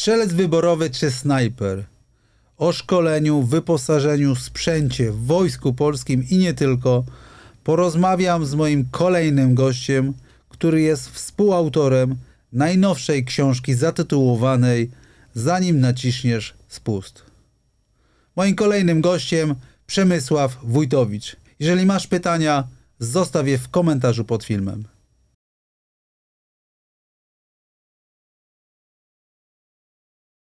Strzelec wyborowy czy snajper? O szkoleniu, wyposażeniu, sprzęcie w wojsku polskim i nie tylko porozmawiam z moim kolejnym gościem, który jest współautorem najnowszej książki zatytułowanej Zanim naciśniesz spust. Moim kolejnym gościem Przemysław Wójtowicz. Jeżeli masz pytania, zostaw je w komentarzu pod filmem.